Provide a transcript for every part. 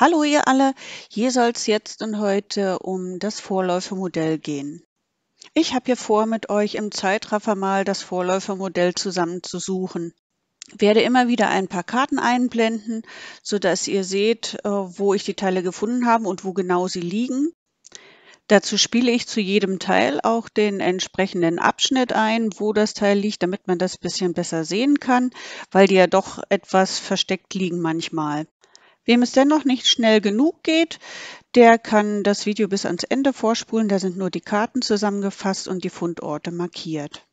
Hallo ihr alle, hier soll es jetzt und heute um das Vorläufermodell gehen. Ich habe hier vor, mit euch im Zeitraffer mal das Vorläufermodell zusammenzusuchen. Werde immer wieder ein paar Karten einblenden, so dass ihr seht, äh, wo ich die Teile gefunden habe und wo genau sie liegen. Dazu spiele ich zu jedem Teil auch den entsprechenden Abschnitt ein, wo das Teil liegt, damit man das bisschen besser sehen kann, weil die ja doch etwas versteckt liegen manchmal. Wem es dennoch nicht schnell genug geht, der kann das Video bis ans Ende vorspulen. Da sind nur die Karten zusammengefasst und die Fundorte markiert.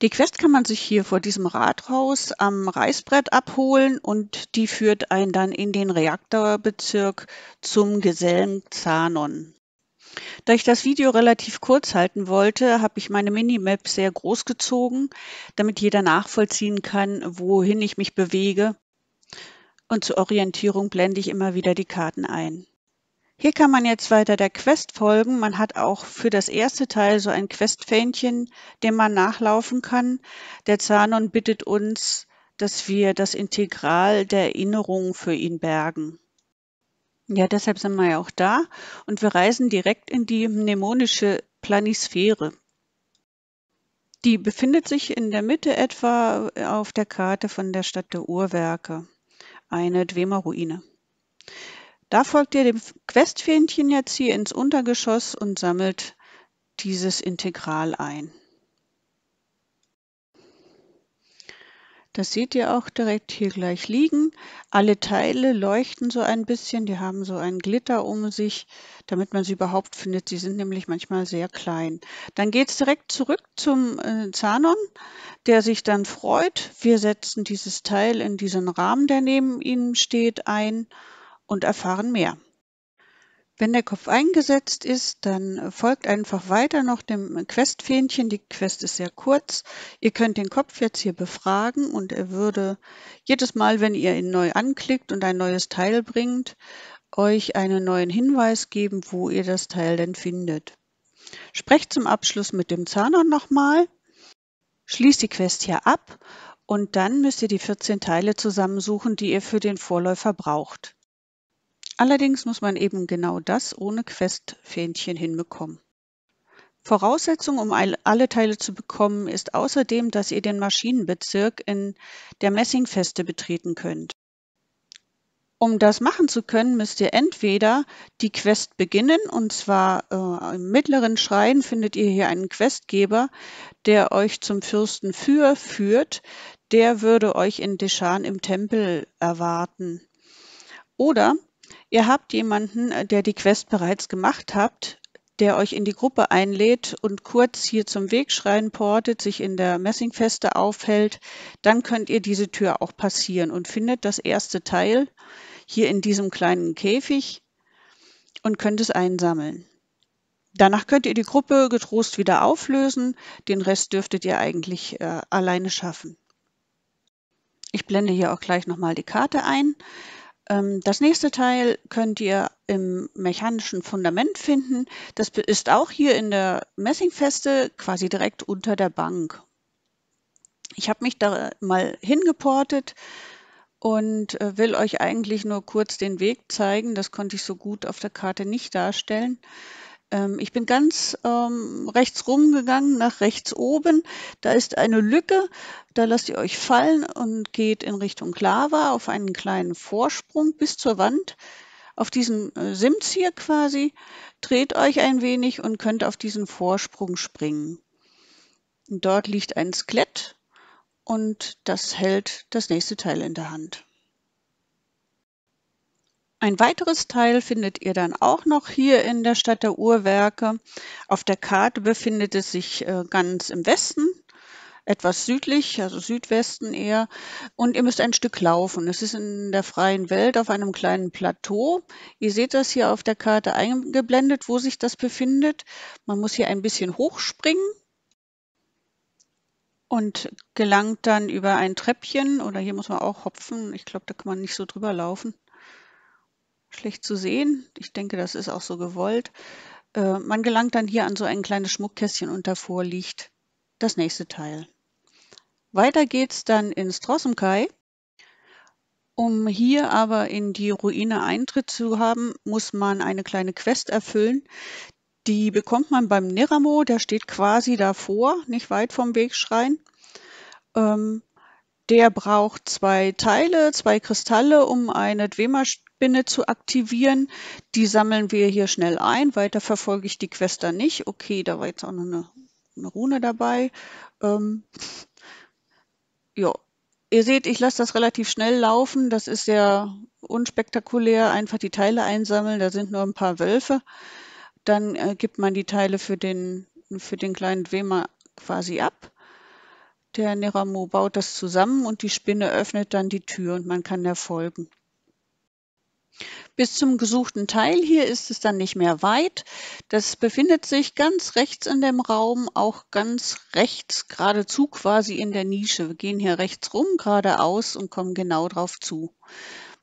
Die Quest kann man sich hier vor diesem Rathaus am Reißbrett abholen und die führt einen dann in den Reaktorbezirk zum Gesellen Zanon. Da ich das Video relativ kurz halten wollte, habe ich meine Minimap sehr groß gezogen, damit jeder nachvollziehen kann, wohin ich mich bewege und zur Orientierung blende ich immer wieder die Karten ein. Hier kann man jetzt weiter der Quest folgen. Man hat auch für das erste Teil so ein Questfähnchen, dem man nachlaufen kann. Der Zanon bittet uns, dass wir das Integral der Erinnerungen für ihn bergen. Ja, deshalb sind wir ja auch da und wir reisen direkt in die mnemonische Planisphäre. Die befindet sich in der Mitte etwa auf der Karte von der Stadt der Uhrwerke eine Dwemer-Ruine. Da folgt ihr dem Questfähnchen jetzt hier ins Untergeschoss und sammelt dieses Integral ein. Das seht ihr auch direkt hier gleich liegen. Alle Teile leuchten so ein bisschen. Die haben so einen Glitter um sich, damit man sie überhaupt findet. Sie sind nämlich manchmal sehr klein. Dann geht es direkt zurück zum äh, Zanon, der sich dann freut. Wir setzen dieses Teil in diesen Rahmen, der neben ihnen steht, ein und erfahren mehr. Wenn der Kopf eingesetzt ist, dann folgt einfach weiter noch dem Questfähnchen. Die Quest ist sehr kurz. Ihr könnt den Kopf jetzt hier befragen und er würde jedes Mal, wenn ihr ihn neu anklickt und ein neues Teil bringt, euch einen neuen Hinweis geben, wo ihr das Teil denn findet. Sprecht zum Abschluss mit dem Zahnrad nochmal, schließt die Quest hier ab und dann müsst ihr die 14 Teile zusammensuchen, die ihr für den Vorläufer braucht. Allerdings muss man eben genau das ohne Questfähnchen hinbekommen. Voraussetzung, um alle Teile zu bekommen, ist außerdem, dass ihr den Maschinenbezirk in der Messingfeste betreten könnt. Um das machen zu können, müsst ihr entweder die Quest beginnen, und zwar äh, im mittleren Schrein findet ihr hier einen Questgeber, der euch zum Fürsten Für führt. Der würde euch in Deshan im Tempel erwarten. Oder Ihr habt jemanden, äh, der die Quest bereits gemacht habt, der euch in die Gruppe einlädt und kurz hier zum Wegschrein portet, sich in der Messingfeste aufhält, dann könnt ihr diese Tür auch passieren und findet das erste Teil hier in diesem kleinen Käfig und könnt es einsammeln. Danach könnt ihr die Gruppe getrost wieder auflösen, den Rest dürftet ihr eigentlich äh, alleine schaffen. Ich blende hier auch gleich nochmal die Karte ein. Ähm, das nächste Teil könnt ihr im mechanischen Fundament finden. Das ist auch hier in der Messingfeste quasi direkt unter der Bank. Ich habe mich da mal hingeportet und äh, will euch eigentlich nur kurz den Weg zeigen. Das konnte ich so gut auf der Karte nicht darstellen. Ähm, ich bin ganz ähm, rechts rumgegangen, nach rechts oben. Da ist eine Lücke, da lasst ihr euch fallen und geht in Richtung Lava auf einen kleinen Vorsprung bis zur Wand. Auf diesen äh, Sims hier quasi, dreht euch ein wenig und könnt auf diesen Vorsprung springen. dort liegt ein Skelett und das hält das nächste Teil in der Hand. Ein weiteres Teil findet ihr dann auch noch hier in der Stadt der Uhrwerke. Auf der Karte befindet es sich äh, ganz im Westen, etwas südlich, also Südwesten eher. Und ihr müsst ein Stück laufen. Es ist in der freien Welt auf einem kleinen Plateau. Ihr seht das hier auf der Karte eingeblendet, wo sich das befindet. Man muss hier ein bisschen hochspringen und gelangt dann über ein Treppchen oder hier muss man auch hopfen. Ich glaube, da kann man nicht so drüber laufen schlecht zu sehen. Ich denke, das ist auch so gewollt. Äh, man gelangt dann hier an so ein kleines Schmuckkästchen und davor liegt das nächste Teil. Weiter geht's dann ins Trossemkai. Um hier aber in die Ruine Eintritt zu haben, muss man eine kleine Quest erfüllen. Die bekommt man beim Niramo, der steht quasi davor, nicht weit vom Wegschrein. Ähm, der braucht zwei Teile, zwei Kristalle, um eine Dwema Spinne zu aktivieren. Die sammeln wir hier schnell ein. Weiter verfolge ich die Quest da nicht. Okay, da war jetzt auch noch eine, eine Rune dabei. Ähm, ja, ihr seht, ich lasse das relativ schnell laufen. Das ist sehr unspektakulär. Einfach die Teile einsammeln. Da sind nur ein paar Wölfe. Dann äh, gibt man die Teile für den, für den kleinen Dwemer quasi ab. Der Neramo baut das zusammen und die Spinne öffnet dann die Tür und man kann da folgen. Bis zum gesuchten Teil hier ist es dann nicht mehr weit. Das befindet sich ganz rechts in dem Raum, auch ganz rechts, geradezu quasi in der Nische. Wir gehen hier rechts rum, geradeaus und kommen genau drauf zu.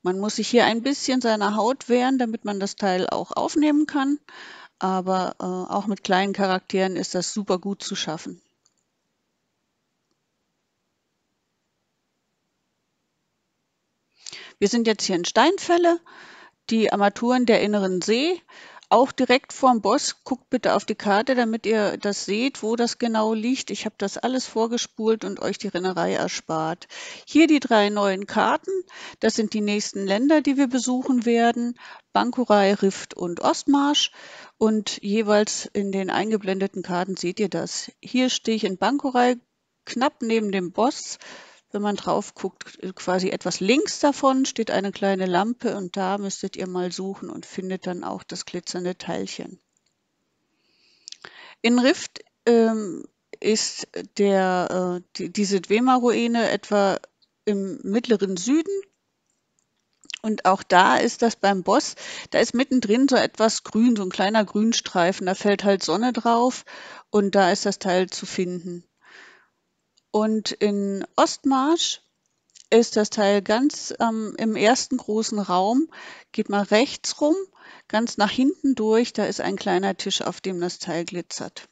Man muss sich hier ein bisschen seiner Haut wehren, damit man das Teil auch aufnehmen kann. Aber äh, auch mit kleinen Charakteren ist das super gut zu schaffen. Wir sind jetzt hier in Steinfälle, die Armaturen der Inneren See, auch direkt vorm Boss. Guckt bitte auf die Karte, damit ihr das seht, wo das genau liegt. Ich habe das alles vorgespult und euch die Rennerei erspart. Hier die drei neuen Karten. Das sind die nächsten Länder, die wir besuchen werden. Bankurei, Rift und Ostmarsch. Und jeweils in den eingeblendeten Karten seht ihr das. Hier stehe ich in Bankurei knapp neben dem Boss wenn man drauf guckt, quasi etwas links davon steht eine kleine Lampe und da müsstet ihr mal suchen und findet dann auch das glitzernde Teilchen. In Rift ähm, ist der, äh, die, diese Dwema-Ruine etwa im mittleren Süden und auch da ist das beim Boss, da ist mittendrin so etwas grün, so ein kleiner Grünstreifen. Da fällt halt Sonne drauf und da ist das Teil zu finden. Und in Ostmarsch ist das Teil ganz ähm, im ersten großen Raum, geht mal rechts rum, ganz nach hinten durch, da ist ein kleiner Tisch, auf dem das Teil glitzert.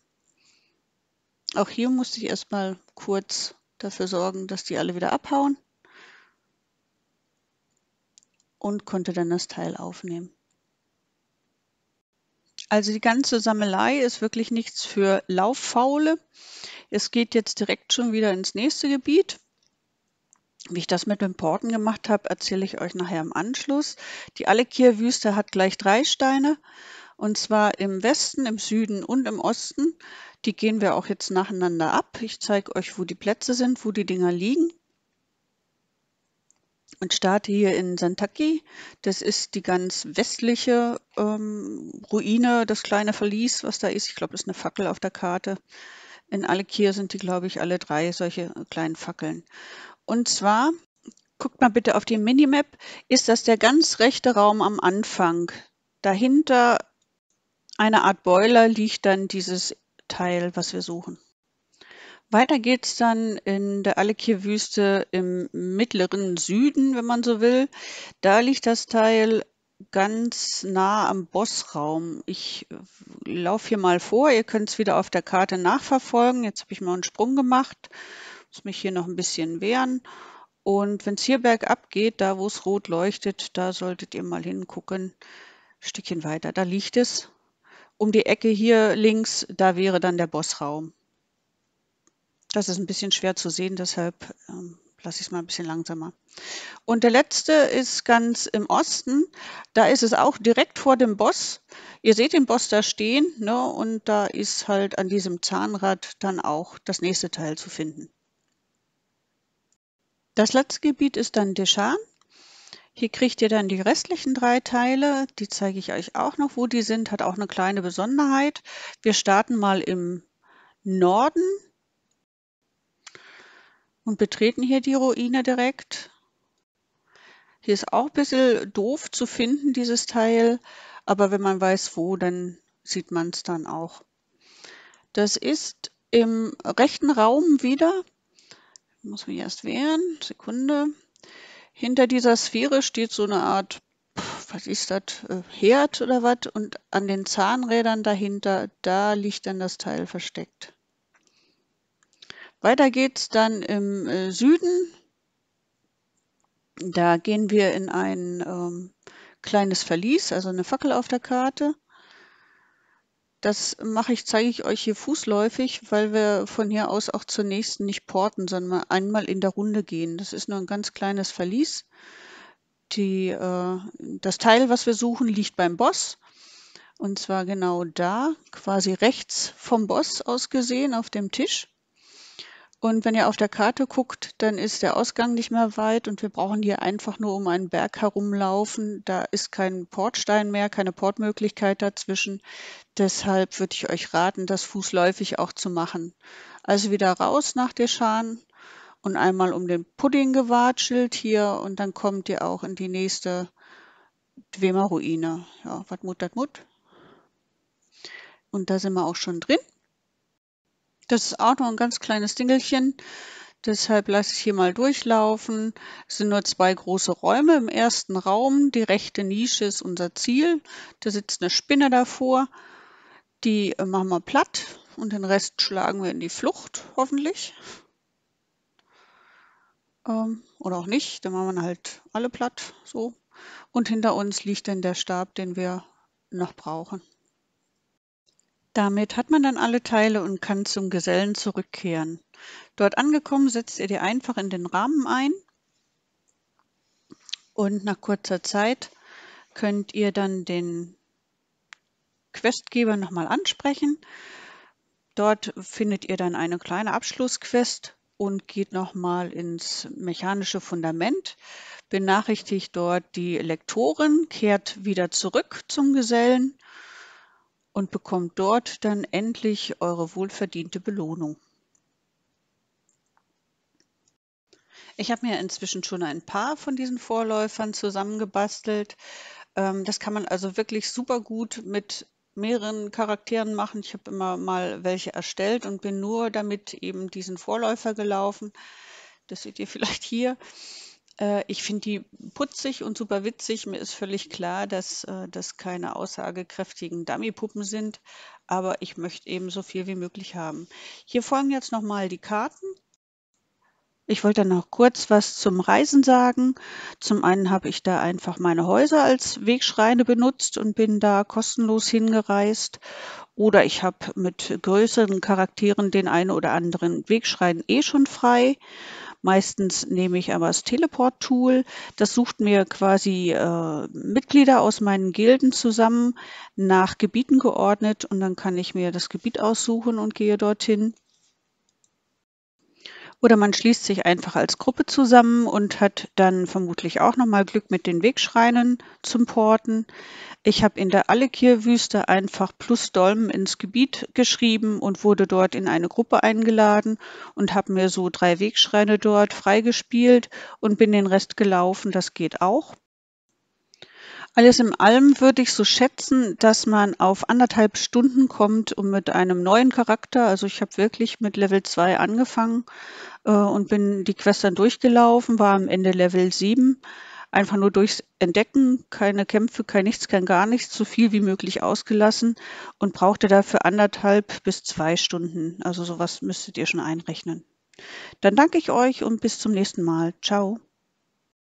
Auch hier musste ich erstmal kurz dafür sorgen, dass die alle wieder abhauen und konnte dann das Teil aufnehmen. Also die ganze Sammelei ist wirklich nichts für Lauffaule. Es geht jetzt direkt schon wieder ins nächste Gebiet. Wie ich das mit dem Porten gemacht habe, erzähle ich euch nachher im Anschluss. Die Alekir-Wüste hat gleich drei Steine, und zwar im Westen, im Süden und im Osten. Die gehen wir auch jetzt nacheinander ab. Ich zeige euch, wo die Plätze sind, wo die Dinger liegen und starte hier in Santaki. Das ist die ganz westliche ähm, Ruine, das kleine Verlies, was da ist. Ich glaube, das ist eine Fackel auf der Karte. In Alekir sind die, glaube ich, alle drei solche kleinen Fackeln. Und zwar, guckt mal bitte auf die Minimap, ist das der ganz rechte Raum am Anfang. Dahinter einer Art Boiler liegt dann dieses Teil, was wir suchen. Weiter geht's dann in der Alekir-Wüste im mittleren Süden, wenn man so will. Da liegt das Teil ganz nah am Bossraum. Ich äh, laufe hier mal vor. Ihr könnt es wieder auf der Karte nachverfolgen. Jetzt habe ich mal einen Sprung gemacht. Muss mich hier noch ein bisschen wehren. Und wenn es hier bergab geht, da wo es rot leuchtet, da solltet ihr mal hingucken. Ein Stückchen weiter, da liegt es. Um die Ecke hier links, da wäre dann der Bossraum. Das ist ein bisschen schwer zu sehen, deshalb ähm, lasse ich es mal ein bisschen langsamer. Und der letzte ist ganz im Osten. Da ist es auch direkt vor dem Boss. Ihr seht den Boss da stehen ne? und da ist halt an diesem Zahnrad dann auch das nächste Teil zu finden. Das letzte Gebiet ist dann Deschan. Hier kriegt ihr dann die restlichen drei Teile. Die zeige ich euch auch noch, wo die sind. Hat auch eine kleine Besonderheit. Wir starten mal im Norden und betreten hier die Ruine direkt. Hier ist auch ein bisschen doof zu finden, dieses Teil, aber wenn man weiß wo, dann sieht man es dann auch. Das ist im rechten Raum wieder, muss mich erst wehren, Sekunde. Hinter dieser Sphäre steht so eine Art, was ist das, äh, Herd oder was? Und an den Zahnrädern dahinter, da liegt dann das Teil versteckt. Weiter geht's dann im äh, Süden. Da gehen wir in ein ähm, kleines Verlies, also eine Fackel auf der Karte. Das mache ich, zeige ich euch hier fußläufig, weil wir von hier aus auch zunächst nicht porten, sondern einmal in der Runde gehen. Das ist nur ein ganz kleines Verlies. Die, äh, das Teil, was wir suchen, liegt beim Boss. Und zwar genau da, quasi rechts vom Boss aus gesehen auf dem Tisch. Und wenn ihr auf der Karte guckt, dann ist der Ausgang nicht mehr weit und wir brauchen hier einfach nur um einen Berg herumlaufen. Da ist kein Portstein mehr, keine Portmöglichkeit dazwischen. Deshalb würde ich euch raten, das fußläufig auch zu machen. Also wieder raus nach der Schan und einmal um den Pudding gewatschelt hier und dann kommt ihr auch in die nächste Dwemer Ruine. Ja, wat mut, dat mut. Und da sind wir auch schon drin. Das ist auch noch ein ganz kleines Dingelchen. Deshalb lasse ich hier mal durchlaufen. Es sind nur zwei große Räume. Im ersten Raum, die rechte Nische ist unser Ziel. Da sitzt eine Spinne davor. Die äh, machen wir platt und den Rest schlagen wir in die Flucht, hoffentlich. Ähm, oder auch nicht, dann machen wir halt alle platt, so. Und hinter uns liegt dann der Stab, den wir noch brauchen. Damit hat man dann alle Teile und kann zum Gesellen zurückkehren. Dort angekommen setzt ihr die einfach in den Rahmen ein und nach kurzer Zeit könnt ihr dann den Questgeber nochmal ansprechen. Dort findet ihr dann eine kleine Abschlussquest und geht nochmal ins mechanische Fundament, benachrichtigt dort die Lektorin, kehrt wieder zurück zum Gesellen und bekommt dort dann endlich eure wohlverdiente Belohnung. Ich habe mir inzwischen schon ein paar von diesen Vorläufern zusammengebastelt. Ähm, das kann man also wirklich super gut mit mehreren Charakteren machen. Ich habe immer mal welche erstellt und bin nur damit eben diesen Vorläufer gelaufen. Das seht ihr vielleicht hier. Äh, ich finde die putzig und super witzig. Mir ist völlig klar, dass äh, das keine aussagekräftigen Dummypuppen sind, aber ich möchte eben so viel wie möglich haben. Hier folgen jetzt nochmal die Karten. Ich wollte noch kurz was zum Reisen sagen. Zum einen habe ich da einfach meine Häuser als Wegschreine benutzt und bin da kostenlos hingereist. Oder ich habe mit größeren Charakteren den einen oder anderen Wegschrein eh schon frei. Meistens nehme ich aber das Teleport-Tool. Das sucht mir quasi äh, Mitglieder aus meinen Gilden zusammen nach Gebieten geordnet und dann kann ich mir das Gebiet aussuchen und gehe dorthin. Oder man schließt sich einfach als Gruppe zusammen und hat dann vermutlich auch nochmal Glück mit den Wegschreinen zum Porten. Ich habe in der Allekir-Wüste einfach plus Dolmen ins Gebiet geschrieben und wurde dort in eine Gruppe eingeladen und habe mir so drei Wegschreine dort freigespielt und bin den Rest gelaufen. Das geht auch. Alles in allem würde ich so schätzen, dass man auf anderthalb Stunden kommt und mit einem neuen Charakter. Also ich habe wirklich mit Level 2 angefangen äh, und bin die Quest dann durchgelaufen, war am Ende Level 7. Einfach nur durchs Entdecken, keine Kämpfe, kein nichts, kein gar nichts, so viel wie möglich ausgelassen und brauchte dafür anderthalb bis zwei Stunden. Also sowas müsstet ihr schon einrechnen. Dann danke ich euch und bis zum nächsten Mal. Ciao.